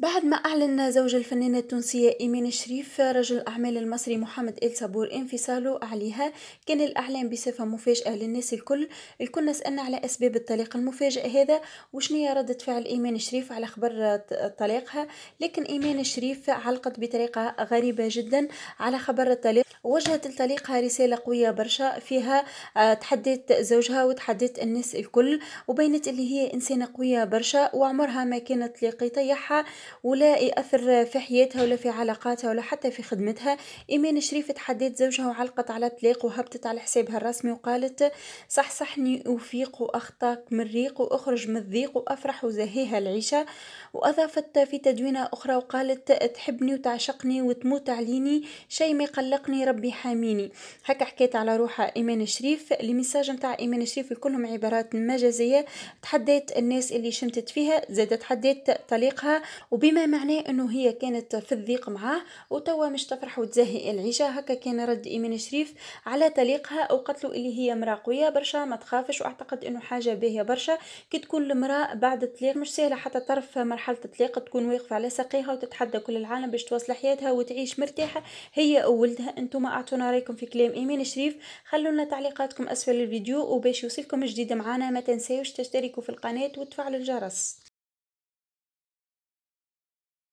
بعد ما أعلن زوج الفنانة التونسية إيمان الشريف رجل الأعمال المصري محمد آل صابور انفصاله عليها كان الإعلان بصفة مفاجئة للناس الكل الكل نسألنا على أسباب الطلاق المفاجئ هذا وشنية ردة فعل إيمان الشريف على خبر طلاقها لكن إيمان الشريف علقت بطريقة غريبة جدا على خبر الطلاق وجهت لطليقها رسالة قوية برشا فيها آه، تحديت زوجها وتحديت الناس الكل وبينت اللي هي إنسانة قوية برشا وعمرها ما كانت لقيطيحها ولا يأثر في حياتها ولا في علاقاتها ولا حتى في خدمتها إيمان شريف تحديت زوجها وعلقت على الطلاق وهبطت على حسابها الرسمي وقالت صح صحني وفيق وأخطاك من ريق وأخرج من الضيق وأفرح وزهيها العيشة وأضافت في تدوينة أخرى وقالت تحبني وتعشقني وتموت عليني شي ما يقلقني ربي حاميني هكا حكيت على روحها إيمان شريف الميساج نتاع إيمان شريف كلهم عبارات مجازية تحديت الناس اللي شمتت فيها زادت تحديت طليقها وبما معناه انه هي كانت في الضيق معاه وتوا مش تفرح وتزهي العيشه هكا كان رد ايمان شريف على تليقها او قتلو اللي هي مراه قويه برشا ما تخافش واعتقد انه حاجه باهيه برشا كي تكون المراه بعد الطلاق مش سهله حتى طرف مرحله الطلاق تكون واقفه على ساقيها وتتحدى كل العالم باش تواصل حياتها وتعيش مرتاحه هي وولدها انتم اعطونا رايكم في كلام ايمان شريف خلونا تعليقاتكم اسفل الفيديو وباش يوصلكم جديد معنا ما تنسيوش تشتركوا في القناه وتفعلوا الجرس